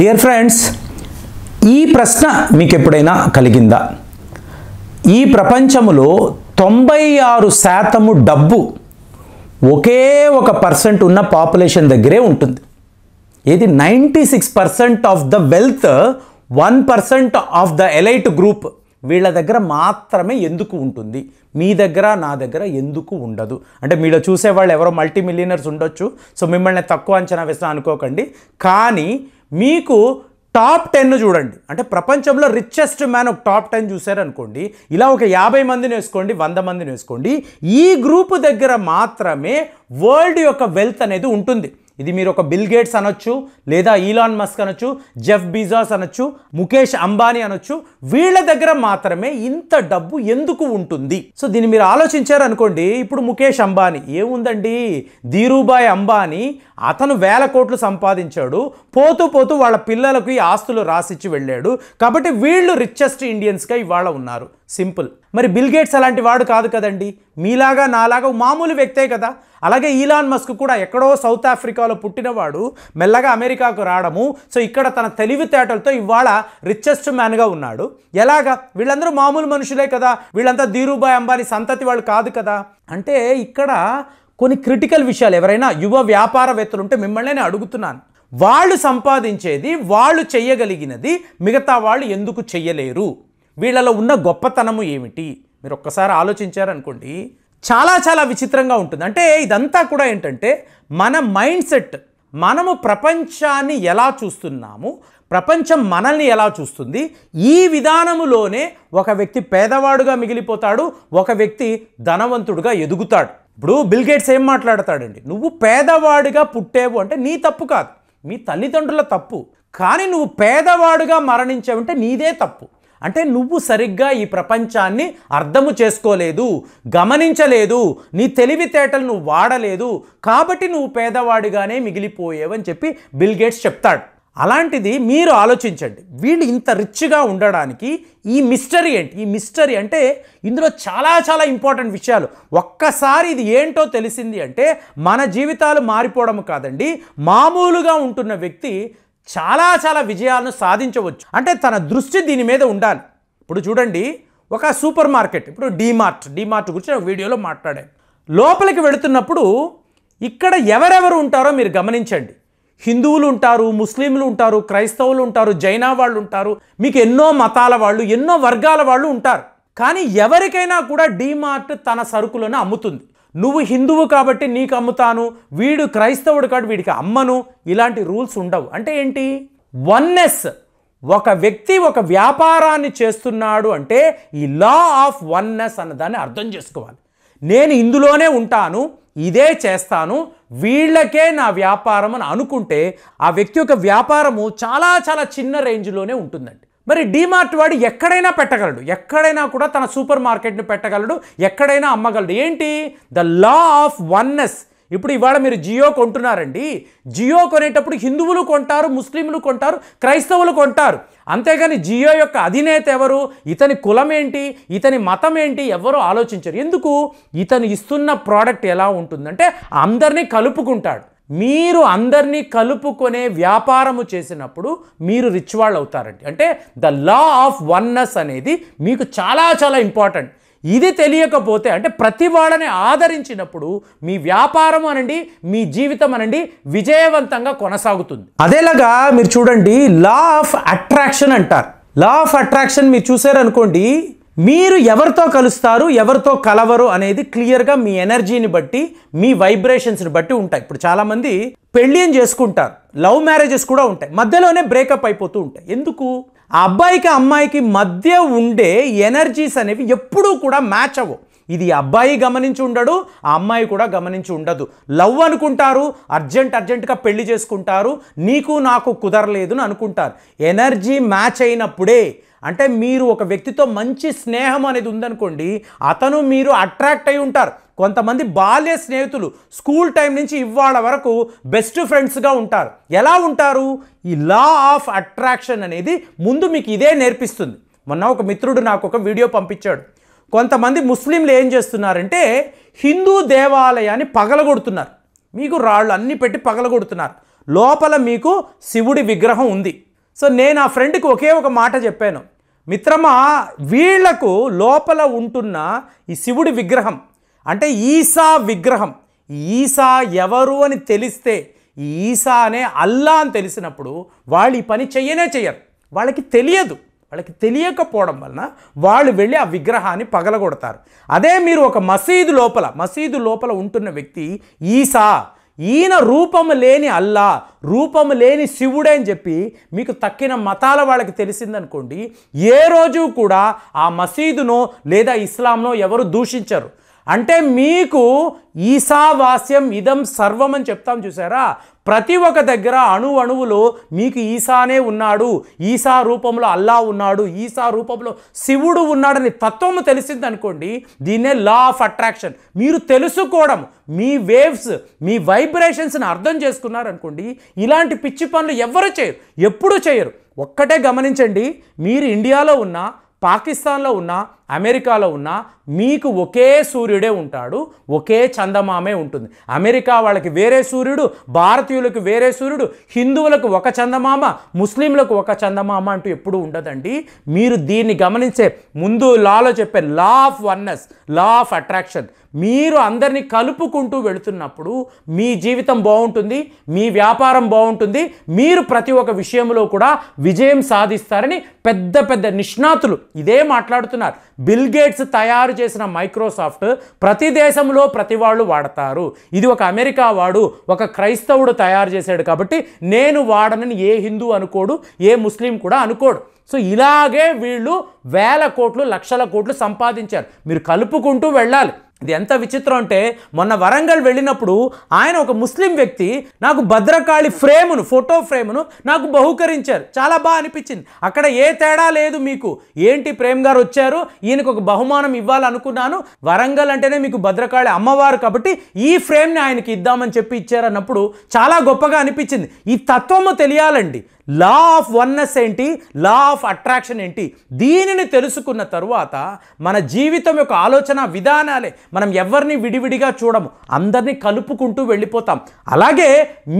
dear friends ఈ ప్రశ్న మీకు ఎప్పుడైనా కలిగిందా ఈ ప్రపంచంలో తొంభై ఆరు శాతము డబ్బు ఒకే ఒక పర్సెంట్ ఉన్న పాపులేషన్ దగ్గరే ఉంటుంది ఏది ninety six percent of the wealth one percent of the elite group వీళ్ళ దగ్గర మాత్రమే ఎందుకు ఉంటుంది మీ దగ్గర నా దగ్గర ఎందుకు ఉండదు అంటే మీరు చూసేవాళ్ళు ఎవరో మల్టీ మిలియనర్స్ ఉండొచ్చు సో మిమ్మల్ని తక్కువ అంచనా వేస్తాను అనుకోకండి కానీ మీకు టాప్ టెన్ చూడండి అంటే ప్రపంచంలో రిచెస్ట్ మ్యాన్ ఒక టాప్ టెన్ చూశారనుకోండి ఇలా ఒక యాభై మందిని వేసుకోండి వంద మందిని వేసుకోండి ఈ గ్రూపు దగ్గర మాత్రమే వరల్డ్ యొక్క వెల్త్ అనేది ఉంటుంది ఇది మీరు ఒక బిల్ గేట్స్ అనొచ్చు లేదా ఈలాన్ మస్క్ అనొచ్చు జెఫ్ బీజాస్ అనొచ్చు ముఖేష్ అంబానీ అనొచ్చు వీళ్ళ దగ్గర మాత్రమే ఇంత డబ్బు ఎందుకు ఉంటుంది సో దీన్ని మీరు ఆలోచించారు అనుకోండి ఇప్పుడు ముఖేష్ అంబానీ ఏముందండి ధీరూభాయ్ అంబానీ అతను వేల కోట్లు సంపాదించాడు పోతూ పోతూ వాళ్ళ పిల్లలకు ఈ ఆస్తులు రాసిచ్చి వెళ్ళాడు కాబట్టి వీళ్ళు రిచెస్ట్ ఇండియన్స్గా ఇవాళ ఉన్నారు సింపుల్ మరి బిల్ గేట్స్ అలాంటి వాడు కాదు కదండి మీలాగా నాలాగా మామూలు వ్యక్తే కదా అలాగే ఈలాన్ మస్క్ కూడా ఎక్కడో సౌత్ ఆఫ్రికాలో పుట్టినవాడు మెల్లగా అమెరికాకు రావడము సో ఇక్కడ తన తెలివితేటలతో ఇవాళ రిచెస్ట్ మ్యాన్గా ఉన్నాడు ఎలాగా వీళ్ళందరూ మామూలు మనుషులే కదా వీళ్ళంతా ధీరుభాయ్ అంబానీ సంతతి వాళ్ళు కాదు కదా అంటే ఇక్కడ కొన్ని క్రిటికల్ విషయాలు ఎవరైనా యువ వ్యాపారవేత్తలు ఉంటే మిమ్మల్ని నేను అడుగుతున్నాను వాళ్ళు సంపాదించేది వాళ్ళు చెయ్యగలిగినది మిగతా వాళ్ళు ఎందుకు చెయ్యలేరు వీళ్ళలో ఉన్న గొప్పతనము ఏమిటి మీరు ఒక్కసారి ఆలోచించారనుకోండి చాలా చాలా విచిత్రంగా ఉంటుంది అంటే ఇదంతా కూడా ఏంటంటే మన మైండ్ సెట్ మనము ప్రపంచాన్ని ఎలా చూస్తున్నాము ప్రపంచం మనల్ని ఎలా చూస్తుంది ఈ విధానములోనే ఒక వ్యక్తి పేదవాడుగా మిగిలిపోతాడు ఒక వ్యక్తి ధనవంతుడుగా ఎదుగుతాడు ఇప్పుడు బిల్గేట్స్ ఏం మాట్లాడతాడండి నువ్వు పేదవాడిగా పుట్టేవు అంటే నీ తప్పు కాదు మీ తల్లిదండ్రుల తప్పు కానీ నువ్వు పేదవాడుగా మరణించావంటే నీదే తప్పు అంటే నువ్వు సరిగ్గా ఈ ప్రపంచాన్ని అర్థము చేసుకోలేదు గమనించలేదు నీ తెలివితేటలు నువ్వు వాడలేదు కాబట్టి నువ్వు పేదవాడిగానే మిగిలిపోయేవని చెప్పి బిల్ గేట్స్ చెప్తాడు అలాంటిది మీరు ఆలోచించండి వీళ్ళు ఇంత రిచ్గా ఉండడానికి ఈ మిస్టరీ ఏంటి ఈ మిస్టరీ అంటే ఇందులో చాలా చాలా ఇంపార్టెంట్ విషయాలు ఒక్కసారి ఇది ఏంటో తెలిసింది అంటే మన జీవితాలు మారిపోవడం కాదండి మామూలుగా ఉంటున్న వ్యక్తి చాలా చాలా విజయాలను సాధించవచ్చు అంటే తన దృష్టి దీని మీద ఉండాలి ఇప్పుడు చూడండి ఒక సూపర్ మార్కెట్ ఇప్పుడు డీమార్ట్ డీమార్ట్ గురించి వీడియోలో మాట్లాడాను లోపలికి వెళుతున్నప్పుడు ఇక్కడ ఎవరెవరు ఉంటారో మీరు గమనించండి హిందువులు ఉంటారు ముస్లింలు ఉంటారు క్రైస్తవులు ఉంటారు జైనా వాళ్ళు ఉంటారు మీకు ఎన్నో మతాల వాళ్ళు ఎన్నో వర్గాల వాళ్ళు ఉంటారు కానీ ఎవరికైనా కూడా డీమార్ట్ తన సరుకులను అమ్ముతుంది నువ్వు హిందువు కాబట్టి నీకు అమ్ముతాను వీడు క్రైస్తవుడు కాబట్టి వీడికి అమ్మను ఇలాంటి రూల్స్ ఉండవు అంటే ఏంటి వన్నెస్ ఒక వ్యక్తి ఒక వ్యాపారాన్ని చేస్తున్నాడు అంటే ఈ లా ఆఫ్ వన్నెస్ అన్నదాన్ని అర్థం చేసుకోవాలి నేను ఇందులోనే ఉంటాను ఇదే చేస్తాను వీళ్ళకే నా వ్యాపారం అని అనుకుంటే ఆ వ్యక్తి యొక్క వ్యాపారము చాలా చాలా చిన్న రేంజ్లోనే ఉంటుందండి మరి డీమార్ట్ వాడు ఎక్కడైనా పెట్టగలడు ఎక్కడైనా కూడా తన సూపర్ మార్కెట్ని పెట్టగలడు ఎక్కడైనా అమ్మగలడు ఏంటి ద లా ఆఫ్ వన్నెస్ ఇప్పుడు ఇవాళ మీరు జియో కొంటున్నారండి జియో కొనేటప్పుడు హిందువులు కొంటారు ముస్లింలు కొంటారు క్రైస్తవులు కొంటారు అంతేగాని జియో యొక్క అధినేత ఎవరు ఇతని కులం ఏంటి ఇతని మతం ఏంటి ఎవరు ఆలోచించరు ఎందుకు ఇతను ఇస్తున్న ప్రోడక్ట్ ఎలా ఉంటుందంటే అందరినీ కలుపుకుంటాడు మీరు అందరినీ కలుపుకొనే వ్యాపారము చేసినప్పుడు మీరు రిచ్ వాళ్ళు అవుతారండి అంటే ద లా ఆఫ్ వన్నెస్ అనేది మీకు చాలా చాలా ఇంపార్టెంట్ ఇది తెలియకపోతే అంటే ప్రతి వాళ్ళని ఆదరించినప్పుడు మీ వ్యాపారం అనండి మీ జీవితం అనండి విజయవంతంగా కొనసాగుతుంది అదేలాగా మీరు చూడండి లా ఆఫ్ అట్రాక్షన్ అంటారు లా ఆఫ్ అట్రాక్షన్ మీరు చూసారనుకోండి మీరు ఎవరితో కలుస్తారు ఎవరితో కలవరు అనేది క్లియర్గా మీ ఎనర్జీని బట్టి మీ వైబ్రేషన్స్ని బట్టి ఉంటాయి ఇప్పుడు చాలామంది పెళ్ళి అని చేసుకుంటారు లవ్ మ్యారేజెస్ కూడా ఉంటాయి మధ్యలోనే బ్రేకప్ అయిపోతూ ఉంటాయి ఎందుకు ఆ అబ్బాయికి అమ్మాయికి మధ్య ఉండే ఎనర్జీస్ అనేవి ఎప్పుడూ కూడా మ్యాచ్ అవ్వవు ఇది అబ్బాయి గమనించి ఉండడు ఆ అమ్మాయి కూడా గమనించి ఉండదు లవ్ అనుకుంటారు అర్జెంట్ అర్జెంటుగా పెళ్లి చేసుకుంటారు నీకు నాకు కుదరలేదు అని అనుకుంటారు ఎనర్జీ మ్యాచ్ అయినప్పుడే అంటే మీరు ఒక వ్యక్తితో మంచి స్నేహం అనేది ఉందనుకోండి అతను మీరు అట్రాక్ట్ అయి ఉంటారు కొంతమంది బాల్య స్నేహితులు స్కూల్ టైం నుంచి ఇవాళ వరకు బెస్ట్ ఫ్రెండ్స్గా ఉంటారు ఎలా ఉంటారు ఈ లా ఆఫ్ అట్రాక్షన్ అనేది ముందు మీకు ఇదే నేర్పిస్తుంది మొన్న ఒక మిత్రుడు నాకు ఒక వీడియో పంపించాడు కొంతమంది ముస్లింలు ఏం చేస్తున్నారంటే హిందూ దేవాలయాన్ని పగలగొడుతున్నారు మీకు రాళ్ళు అన్నీ పెట్టి పగలగొడుతున్నారు లోపల మీకు శివుడి విగ్రహం ఉంది సో నేను ఆ ఫ్రెండ్కి ఒకే ఒక మాట చెప్పాను మిత్రమా వీళ్లకు లోపల ఉంటున్న ఈ శివుడి విగ్రహం అంటే ఈసా విగ్రహం ఈసా ఎవరు అని తెలిస్తే ఈసా అనే అల్లా అని తెలిసినప్పుడు వాళ్ళు ఈ పని చెయ్యనే చెయ్యరు వాళ్ళకి తెలియదు వాళ్ళకి తెలియకపోవడం వలన వాళ్ళు వెళ్ళి ఆ విగ్రహాన్ని పగలగొడతారు అదే మీరు ఒక మసీదు లోపల మసీదు లోపల ఉంటున్న వ్యక్తి ఈసా ఈయన రూపము లేని అల్లా రూపము లేని శివుడే అని చెప్పి మీకు తక్కిన మతాల వాళ్ళకి తెలిసిందనుకోండి ఏ రోజు కూడా ఆ మసీదునో లేదా ఇస్లాంనో ఎవరు దూషించరు అంటే మీకు ఈశావాస్యం ఇదం సర్వం అని చెప్తాం చూసారా ప్రతి ఒక్క దగ్గర అణు అణువులో మీకు ఈశానే ఉన్నాడు ఈశా రూపంలో అల్లా ఉన్నాడు ఈశా రూపంలో శివుడు ఉన్నాడని తత్వము అనుకోండి దీన్నే లా ఆఫ్ అట్రాక్షన్ మీరు తెలుసుకోవడం మీ వేవ్స్ మీ వైబ్రేషన్స్ని అర్థం చేసుకున్నారనుకోండి ఇలాంటి పిచ్చి పనులు ఎవరు చేయరు ఎప్పుడూ చేయరు ఒక్కటే గమనించండి మీరు ఇండియాలో ఉన్నా పాకిస్తాన్లో ఉన్నా అమెరికాలో ఉన్న మీకు ఒకే సూర్యుడే ఉంటాడు ఒకే చందమామే ఉంటుంది అమెరికా వాళ్ళకి వేరే సూర్యుడు భారతీయులకు వేరే సూర్యుడు హిందువులకు ఒక చందమామ ముస్లింలకు ఒక చందమామ అంటూ ఎప్పుడూ ఉండదండి మీరు దీన్ని గమనించే ముందు లాలో చెప్పే law of oneness law of attraction మీరు అందరినీ కలుపుకుంటూ వెళుతున్నప్పుడు మీ జీవితం బాగుంటుంది మీ వ్యాపారం బాగుంటుంది మీరు ప్రతి ఒక్క విషయంలో కూడా విజయం సాధిస్తారని పెద్ద పెద్ద నిష్ణాతులు ఇదే మాట్లాడుతున్నారు బిల్ గేట్స్ తయారు చేసిన మైక్రోసాఫ్ట్ ప్రతి దేశంలో ప్రతి వాళ్ళు వాడతారు ఇది ఒక అమెరికా వాడు ఒక క్రైస్తవుడు తయారు చేశాడు కాబట్టి నేను వాడనని ఏ హిందూ అనుకోడు ఏ ముస్లిం కూడా అనుకోడు సో ఇలాగే వీళ్ళు వేల కోట్లు లక్షల కోట్లు సంపాదించారు మీరు కలుపుకుంటూ వెళ్ళాలి ఇది ఎంత విచిత్రం అంటే మొన్న వరంగల్ వెళ్ళినప్పుడు ఆయన ఒక ముస్లిం వ్యక్తి నాకు భద్రకాళి ఫ్రేమును ఫోటో ఫ్రేమును నాకు బహుకరించారు చాలా బాగా అనిపించింది అక్కడ ఏ తేడా లేదు మీకు ఏంటి ప్రేమ్ గారు వచ్చారు ఈయనకు ఒక బహుమానం ఇవ్వాలనుకున్నాను వరంగల్ అంటేనే మీకు భద్రకాళి అమ్మవారు కాబట్టి ఈ ఫ్రేమ్ని ఆయనకి ఇద్దామని చెప్పి ఇచ్చారన్నప్పుడు చాలా గొప్పగా అనిపించింది ఈ తత్వము తెలియాలండి లా ఆఫ్ వన్నెస్ ఏంటి లా ఆఫ్ అట్రాక్షన్ ఏంటి దీనిని తెలుసుకున్న తరువాత మన జీవితం యొక్క ఆలోచన విధానాలే మనం ఎవరిని విడివిడిగా చూడము అందరినీ కలుపుకుంటూ వెళ్ళిపోతాం అలాగే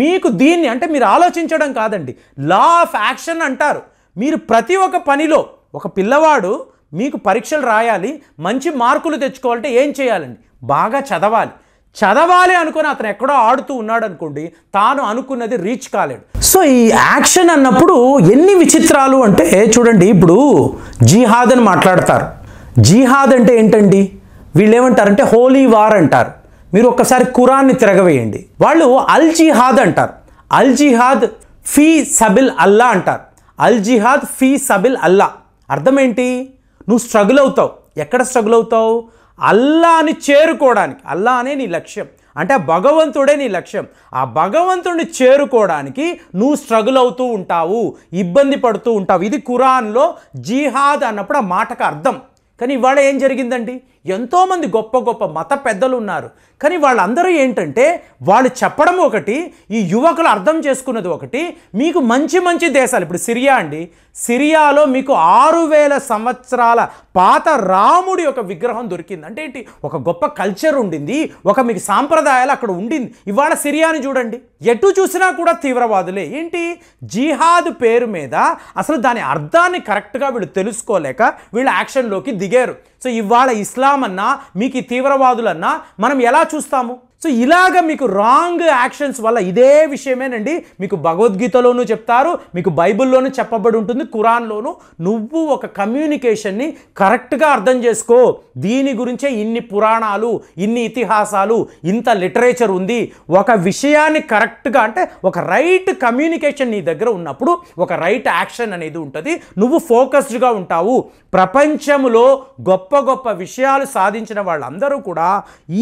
మీకు దీన్ని అంటే మీరు ఆలోచించడం కాదండి లా ఆఫ్ యాక్షన్ అంటారు మీరు ప్రతి ఒక్క పనిలో ఒక పిల్లవాడు మీకు పరీక్షలు రాయాలి మంచి మార్కులు తెచ్చుకోవాలంటే ఏం చేయాలండి బాగా చదవాలి చదవాలి అనుకుని అతను ఎక్కడో ఆడుతూ ఉన్నాడు అనుకోండి తాను అనుకున్నది రీచ్ కాలేడు సో ఈ యాక్షన్ అన్నప్పుడు ఎన్ని విచిత్రాలు అంటే చూడండి ఇప్పుడు జీహాద్ అని మాట్లాడతారు జీహాద్ అంటే ఏంటండి వీళ్ళు ఏమంటారంటే హోలీ వార్ అంటారు మీరు ఒక్కసారి కురాన్ని తిరగవేయండి వాళ్ళు అల్ జిహాద్ అంటారు అల్ జిహాద్ ఫీ సబిల్ అల్లా అంటారు అల్ జిహాద్ ఫీ సబిల్ అల్లా అర్థం ఏంటి నువ్వు స్ట్రగుల్ అవుతావు ఎక్కడ స్ట్రగుల్ అవుతావు అల్లాని చేరుకోవడానికి అల్లా అనే నీ లక్ష్యం అంటే ఆ భగవంతుడే నీ లక్ష్యం ఆ భగవంతుడిని చేరుకోవడానికి నువ్వు స్ట్రగుల్ అవుతూ ఉంటావు ఇబ్బంది పడుతూ ఉంటావు ఇది కురాన్లో జిహాద్ అన్నప్పుడు ఆ మాటకు అర్థం కానీ ఇవాళ ఏం జరిగిందండి ఎంతోమంది గొప్ప గొప్ప మత పెద్దలు ఉన్నారు కానీ వాళ్ళందరూ ఏంటంటే వాళ్ళు చెప్పడం ఒకటి ఈ యువకులు అర్థం చేసుకున్నది ఒకటి మీకు మంచి మంచి దేశాలు ఇప్పుడు సిరియా అండి సిరియాలో మీకు ఆరు వేల సంవత్సరాల పాత రాముడి యొక్క విగ్రహం దొరికింది అంటే ఏంటి ఒక గొప్ప కల్చర్ ఉండింది ఒక మీకు సాంప్రదాయాలు అక్కడ ఉండింది ఇవాళ సిరియాని చూడండి ఎటు చూసినా కూడా తీవ్రవాదులే ఏంటి జిహాద్ పేరు మీద అసలు దాని అర్థాన్ని కరెక్ట్గా వీళ్ళు తెలుసుకోలేక వీళ్ళు యాక్షన్లోకి దిగారు సో ఇవాళ ఇస్లాం అన్నా మీకు ఈ తీవ్రవాదులన్నా మనం ఎలా estamos సో ఇలాగ మీకు రాంగ్ యాక్షన్స్ వల్ల ఇదే విషయమేనండి మీకు భగవద్గీతలోనూ చెప్తారు మీకు బైబిల్లోనూ చెప్పబడి ఉంటుంది కురాన్లోనూ నువ్వు ఒక కమ్యూనికేషన్ని కరెక్ట్గా అర్థం చేసుకో దీని గురించే ఇన్ని పురాణాలు ఇన్ని ఇతిహాసాలు ఇంత లిటరేచర్ ఉంది ఒక విషయాన్ని కరెక్ట్గా అంటే ఒక రైట్ కమ్యూనికేషన్ నీ దగ్గర ఉన్నప్పుడు ఒక రైట్ యాక్షన్ అనేది ఉంటుంది నువ్వు ఫోకస్డ్గా ఉంటావు ప్రపంచంలో గొప్ప గొప్ప విషయాలు సాధించిన వాళ్ళందరూ కూడా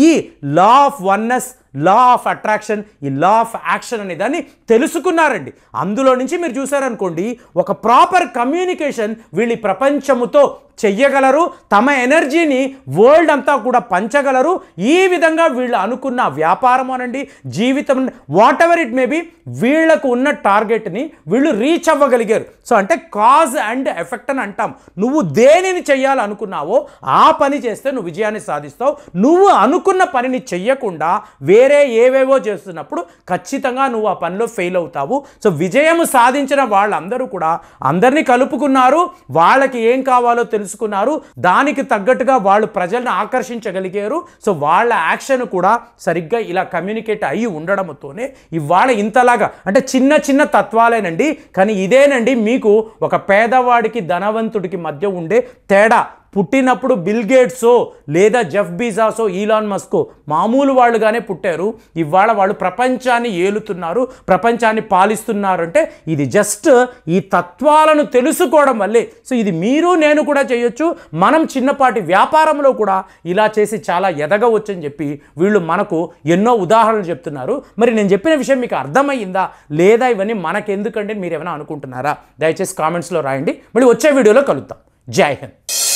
ఈ law of one awareness law of attraction ఈ లా ఆఫ్ యాక్షన్ అనే దాన్ని తెలుసుకున్నారండి అందులో నుంచి మీరు చూసారనుకోండి ఒక ప్రాపర్ కమ్యూనికేషన్ వీళ్ళ ప్రపంచముతో చెయ్యగలరు తమ ఎనర్జీని వరల్డ్ అంతా కూడా పంచగలరు ఈ విధంగా వీళ్ళు అనుకున్న వ్యాపారం అనండి జీవితం whatever it may be వీళ్లకు ఉన్న టార్గెట్ని వీళ్ళు రీచ్ అవ్వగలిగారు సో అంటే కాజ్ అండ్ ఎఫెక్ట్ అని అంటాం నువ్వు దేనిని చేయాలనుకున్నావో ఆ పని చేస్తే నువ్వు విజయాన్ని సాధిస్తావు నువ్వు అనుకున్న పనిని చెయ్యకుండా వేరే ఏవేవో చేస్తున్నప్పుడు ఖచ్చితంగా నువ్వు ఆ పనిలో ఫెయిల్ అవుతావు సో విజయం సాధించిన వాళ్ళందరూ కూడా అందరినీ కలుపుకున్నారు వాళ్ళకి ఏం కావాలో తెలుసు తెలుసుకున్నారు దానికి తగ్గట్టుగా వాళ్ళు ప్రజలను ఆకర్షించగలిగారు సో వాళ్ళ యాక్షన్ కూడా సరిగ్గా ఇలా కమ్యూనికేట్ అయ్యి ఉండడంతోనే ఇవాళ ఇంతలాగా అంటే చిన్న చిన్న తత్వాలేనండి కానీ ఇదేనండి మీకు ఒక పేదవాడికి ధనవంతుడికి మధ్య ఉండే తేడా పుట్టినప్పుడు బిల్ గేట్సో లేదా జెఫ్ బీజాసో ఈలాన్ మస్కో మామూలు వాళ్ళుగానే పుట్టారు ఇవాళ వాళ్ళు ప్రపంచాన్ని ఏలుతున్నారు ప్రపంచాన్ని పాలిస్తున్నారు అంటే ఇది జస్ట్ ఈ తత్వాలను తెలుసుకోవడం వల్లే సో ఇది మీరు నేను కూడా చేయొచ్చు మనం చిన్నపాటి వ్యాపారంలో కూడా ఇలా చేసి చాలా ఎదగవచ్చు అని చెప్పి వీళ్ళు మనకు ఎన్నో ఉదాహరణలు చెప్తున్నారు మరి నేను చెప్పిన విషయం మీకు అర్థమయ్యిందా లేదా ఇవన్నీ మనకెందుకంటే మీరు ఏమైనా అనుకుంటున్నారా దయచేసి కామెంట్స్లో రాయండి మళ్ళీ వచ్చే వీడియోలో కలుద్దాం జై హింద్